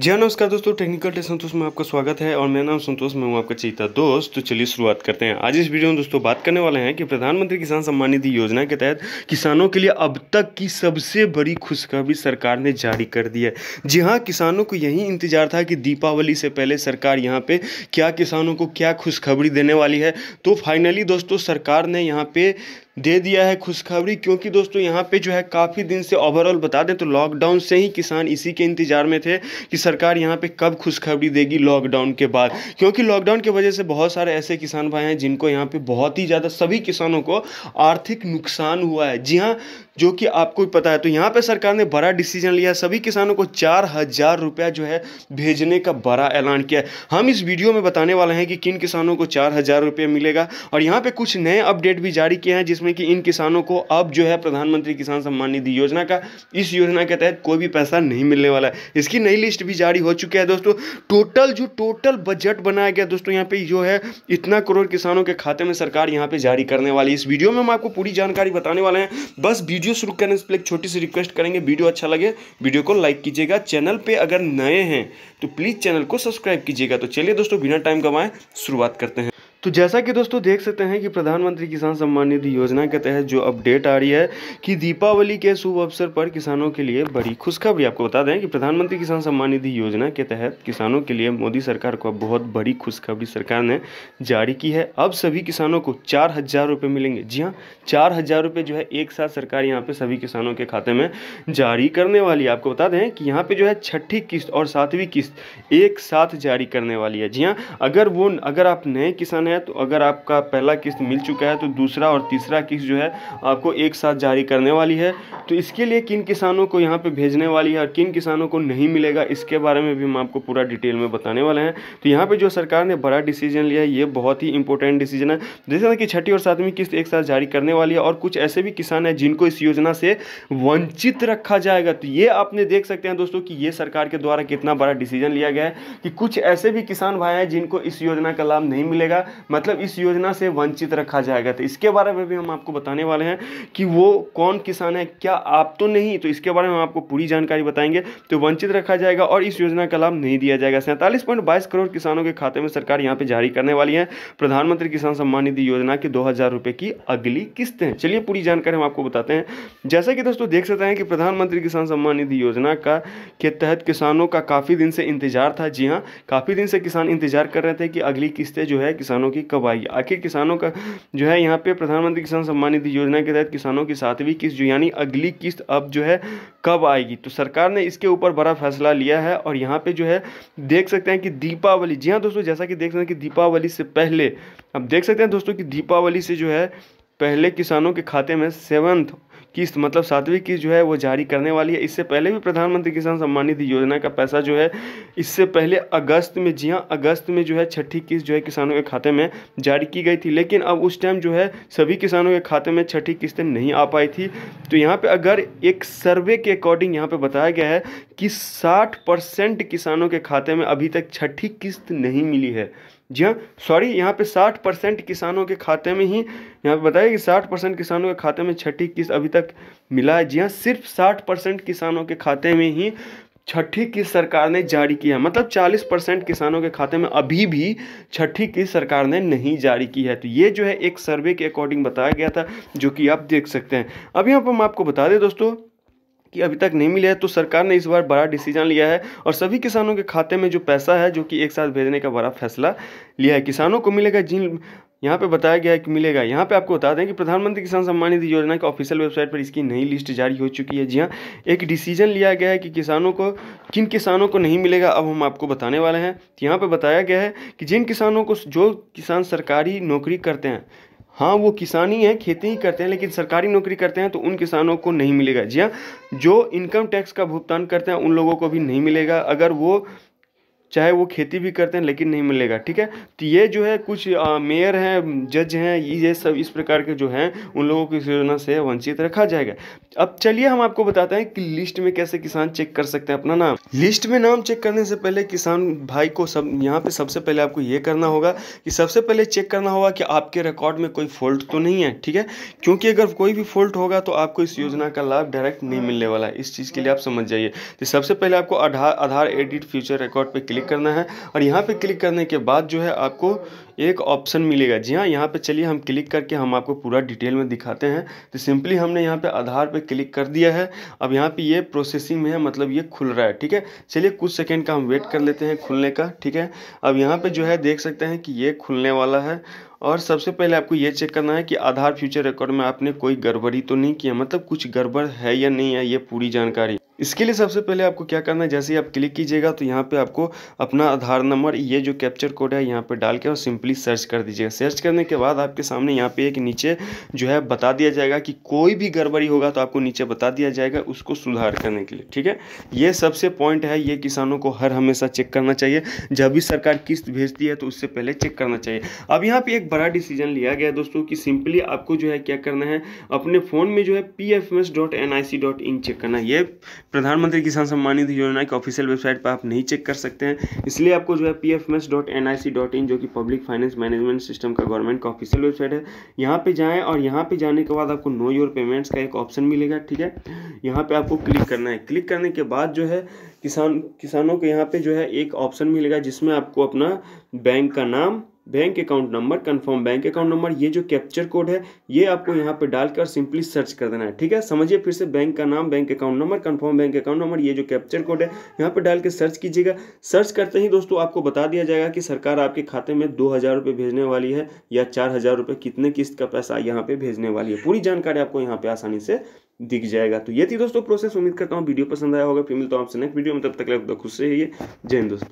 जी हाँ नमस्कार दोस्तों टेक्निकल टे संतोष में आपका स्वागत है और मेरा नाम संतोष मैं हूँ आपका चीता दोस्त तो चलिए शुरुआत करते हैं आज इस वीडियो में दोस्तों बात करने वाले हैं कि प्रधानमंत्री किसान सम्मान निधि योजना के तहत किसानों के लिए अब तक की सबसे बड़ी खुशखबरी सरकार ने जारी कर दी है जी हाँ किसानों को यही इंतजार था कि दीपावली से पहले सरकार यहाँ पे क्या किसानों को क्या खुशखबरी देने वाली है तो फाइनली दोस्तों सरकार ने यहाँ पे दे दिया है खुशखबरी क्योंकि दोस्तों यहाँ पे जो है काफ़ी दिन से ओवरऑल बता दें तो लॉकडाउन से ही किसान इसी के इंतज़ार में थे कि सरकार यहाँ पे कब खुशखबरी देगी लॉकडाउन के बाद क्योंकि लॉकडाउन की वजह से बहुत सारे ऐसे किसान भाई हैं जिनको यहाँ पे बहुत ही ज़्यादा सभी किसानों को आर्थिक नुकसान हुआ है जी हाँ जो कि आपको भी पता है तो यहाँ पे सरकार ने बड़ा डिसीजन लिया सभी किसानों को चार हज़ार रुपया जो है भेजने का बड़ा ऐलान किया है हम इस वीडियो में बताने वाले हैं कि किन किसानों को चार हज़ार रुपये मिलेगा और यहाँ पे कुछ नए अपडेट भी जारी किए हैं जिसमें में कि इन किसानों को अब जो है प्रधानमंत्री किसान सम्मान निधि योजना का इस योजना के तहत कोई भी पैसा नहीं मिलने वाला है इसकी नई लिस्ट भी जारी हो चुकी है दोस्तों टोटल जो टोटल बजट बनाया गया दोस्तों यहाँ पे जो है इतना करोड़ किसानों के खाते में सरकार यहाँ पे जारी करने वाली इस वीडियो में हम आपको पूरी जानकारी बताने वाले हैं बस वीडियो शुरू करने से पहले छोटी सी रिक्वेस्ट करेंगे वीडियो अच्छा लगे वीडियो को लाइक कीजिएगा चैनल पर अगर नए हैं तो प्लीज़ चैनल को सब्सक्राइब कीजिएगा तो चलिए दोस्तों बिना टाइम कमाएं शुरुआत करते हैं तो जैसा कि दोस्तों देख सकते हैं कि प्रधानमंत्री किसान सम्मान निधि योजना के तहत जो अपडेट आ रही है कि दीपावली के शुभ अवसर पर किसानों के लिए बड़ी खुशखबरी आपको बता दें कि प्रधानमंत्री किसान सम्मान निधि योजना के तहत किसानों के लिए मोदी सरकार को बहुत बड़ी खुशखबरी सरकार ने जारी की है अब सभी किसानों को चार हज़ार रुपये मिलेंगे जी हाँ चार हज़ार रुपये जो है एक साथ सरकार यहाँ पर सभी किसानों के खाते में जारी करने वाली है आपको बता दें कि यहाँ पर जो है छठी किस्त और सातवीं किस्त एक साथ जारी करने वाली है जी हाँ अगर वो अगर आप नए किसान हैं है तो अगर आपका पहला किस्त मिल चुका है तो दूसरा और तीसरा किस्त जो है आपको एक साथ जारी करने वाली है तो इसके लिए किन किसानों को यहाँ पर भेजने वाली है और किन किसानों को नहीं मिलेगा इसके बारे में भी हम आपको पूरा डिटेल में बताने वाले हैं तो यहाँ पर जो सरकार ने बड़ा डिसीजन लिया है ये बहुत ही इंपॉर्टेंट डिसीजन है जैसे कि छठी और सातवीं किस्त एक साथ जारी करने वाली है और कुछ ऐसे भी किसान हैं जिनको इस योजना से वंचित रखा जाएगा तो ये आपने देख सकते हैं दोस्तों कि ये सरकार के द्वारा कितना बड़ा डिसीजन लिया गया है कि कुछ ऐसे भी किसान भाई हैं जिनको इस योजना का लाभ नहीं मिलेगा मतलब इस योजना से वंचित रखा जाएगा तो इसके बारे में भी हम आपको बताने वाले हैं कि वो कौन किसान है क्या आप तो नहीं तो इसके बारे में हम आपको पूरी जानकारी बताएंगे तो वंचित रखा जाएगा और इस योजना का लाभ नहीं दिया जाएगा सैंतालीस करोड़ किसानों के खाते में सरकार यहाँ पर जारी करने वाली है प्रधानमंत्री किसान सम्मान निधि योजना की दो रुपए की अगली किस्त है चलिए पूरी जानकारी हम आपको बताते हैं जैसा कि दोस्तों देख सकते हैं कि प्रधानमंत्री किसान सम्मान निधि योजना का के तहत किसानों का काफ़ी दिन से इंतजार था जी हाँ काफ़ी दिन से किसान इंतजार कर रहे थे कि अगली किस्तें जो है किसानों किसानों की कब आएगी आखिर किसानों का जो है यहाँ पे प्रधानमंत्री किसान सम्मान निधि योजना के तहत किसानों की सातवीं किस्त जो यानी अगली किस्त अब जो है कब आएगी तो सरकार ने इसके ऊपर बड़ा फैसला लिया है और यहाँ पे जो है देख सकते हैं कि दीपावली जी हाँ दोस्तों जैसा कि देख सकते हैं कि दीपावली से पहले अब देख सकते हैं दोस्तों कि दीपावली से जो है पहले किसानों के खाते में सेवन्थ किस्त मतलब सातवीं किस्त जो है वो जारी करने वाली है इससे पहले भी प्रधानमंत्री किसान सम्मान निधि योजना का पैसा जो है इससे पहले अगस्त में जी हाँ अगस्त में जो है छठी किस्त जो है किसानों के खाते में जारी की गई थी लेकिन अब उस टाइम जो है सभी किसानों के खाते में छठी किस्तें नहीं आ पाई थी तो यहाँ पर अगर एक सर्वे के अकॉर्डिंग यहाँ पर बताया गया है कि साठ परसेंट किसानों के खाते में अभी तक छठी किस्त नहीं मिली है जी हाँ सॉरी यहाँ पे 60 परसेंट किसानों के खाते में ही यहाँ पे बताया कि 60 परसेंट किसानों के खाते में छठी किस्त अभी तक मिला है जी हाँ सिर्फ 60 परसेंट किसानों के खाते में ही छठी किस्त सरकार ने जारी की है मतलब 40 परसेंट किसानों के खाते में अभी भी छठी किस्त सरकार ने नहीं जारी की है तो ये जो है एक सर्वे के अकॉर्डिंग बताया गया था जो कि आप देख सकते हैं अब यहाँ पर हम आपको बता दें दोस्तों कि अभी तक नहीं मिले हैं तो सरकार ने इस बार बड़ा डिसीजन लिया है और सभी किसानों के खाते में जो पैसा है जो कि एक साथ भेजने का बड़ा फैसला लिया है किसानों को मिलेगा जिन यहाँ पे बताया गया है कि मिलेगा यहाँ पे आपको बता दें कि प्रधानमंत्री किसान सम्मान निधि योजना की ऑफिशियल वेबसाइट पर इसकी नई लिस्ट जारी हो चुकी है जी हाँ एक डिसीजन लिया गया है कि किसानों को किन किसानों को नहीं मिलेगा अब हम आपको बताने वाले हैं यहाँ पे बताया गया है कि जिन किसानों को जो किसान सरकारी नौकरी करते हैं हाँ वो किसान ही हैं खेती ही करते हैं लेकिन सरकारी नौकरी करते हैं तो उन किसानों को नहीं मिलेगा जी हाँ जो इनकम टैक्स का भुगतान करते हैं उन लोगों को भी नहीं मिलेगा अगर वो चाहे वो खेती भी करते हैं लेकिन नहीं मिलेगा ठीक है तो ये जो है कुछ मेयर हैं जज हैं ये सब इस प्रकार के जो हैं उन लोगों को इस योजना से वंचित रखा जाएगा अब चलिए हम आपको बताते हैं कि लिस्ट में कैसे किसान चेक कर सकते हैं अपना नाम लिस्ट में नाम चेक करने से पहले किसान भाई को सब यहाँ पे सबसे पहले आपको ये करना होगा कि सबसे पहले चेक करना होगा कि आपके रिकॉर्ड में कोई फॉल्ट तो नहीं है ठीक है क्योंकि अगर कोई भी फॉल्ट होगा तो आपको इस योजना का लाभ डायरेक्ट नहीं मिलने वाला है इस चीज़ के लिए आप समझ जाइए तो सबसे पहले आपको Aadhaar Aadhaar edit future record पर क्लिक क्लिक करना है और यहाँ पे क्लिक करने के बाद जो है आपको एक ऑप्शन मिलेगा जी हाँ यहाँ पे चलिए हम क्लिक करके हम आपको पूरा डिटेल में दिखाते हैं तो सिंपली हमने यहाँ पे आधार पे क्लिक कर दिया है अब यहाँ पे ये प्रोसेसिंग में है मतलब ये खुल रहा है ठीक है चलिए कुछ सेकेंड का हम वेट कर लेते हैं खुलने का ठीक है अब यहाँ पर जो है देख सकते हैं कि ये खुलने वाला है और सबसे पहले आपको ये चेक करना है कि आधार फ्यूचर रिकॉर्ड में आपने कोई गड़बड़ी तो नहीं किया मतलब कुछ गड़बड़ है या नहीं है ये पूरी जानकारी इसके लिए सबसे पहले आपको क्या करना है जैसे ही आप क्लिक कीजिएगा तो यहाँ पे आपको अपना आधार नंबर ये जो कैप्चर कोड है यहाँ पे डाल के और सिंपली सर्च कर दीजिएगा सर्च करने के बाद आपके सामने यहाँ पे एक नीचे जो है बता दिया जाएगा कि कोई भी गड़बड़ी होगा तो आपको नीचे बता दिया जाएगा उसको सुधार करने के लिए ठीक है ये सबसे पॉइंट है ये किसानों को हर हमेशा चेक करना चाहिए जब भी सरकार किस्त भेजती है तो उससे पहले चेक करना चाहिए अब यहाँ पर एक बड़ा डिसीजन लिया गया दोस्तों कि सिंपली आपको जो है क्या करना है अपने फ़ोन में जो है पी चेक करना है ये प्रधानमंत्री किसान सम्मान निधि योजना की ऑफिशियल वेबसाइट पर आप नहीं चेक कर सकते हैं इसलिए आपको जो है P F S dot N I C dot in जो कि पब्लिक फाइनेंस मैनेजमेंट सिस्टम का गवर्नमेंट का ऑफिशियल वेबसाइट है यहाँ पे जाएँ और यहाँ पे जाने के बाद आपको नो योर पेमेंट्स का एक ऑप्शन मिलेगा ठीक है यहाँ पर आपको क्लिक करना है क्लिक करने के बाद जो है किसान किसानों के यहाँ पे जो है एक ऑप्शन मिलेगा जिसमें आपको अपना बैंक का नाम bank account number confirm bank account number ये जो कैप्चर कोड है ये आपको यहाँ पे डालकर सिंपली सर्च कर देना है ठीक है समझिए फिर से बैंक का नाम bank account number confirm bank account number ये जो कैप्चर कोड है यहाँ पे डाल के सर्च कीजिएगा सर्च करते ही दोस्तों आपको बता दिया जाएगा कि सरकार आपके खाते में दो हज़ार भेजने वाली है या चार हज़ार कितने किस्त का पैसा यहाँ पे भेजने वाली है पूरी जानकारी आपको यहाँ पे आसानी से दिख जाएगा तो ये थी दोस्तों प्रोसेस उम्मीद करता हूँ वीडियो पसंद आया होगा फिर मिलता हूँ आपसे नेक्स्ट वीडियो में तब तक लगता खुश रहिए जय हिंद दोस्तों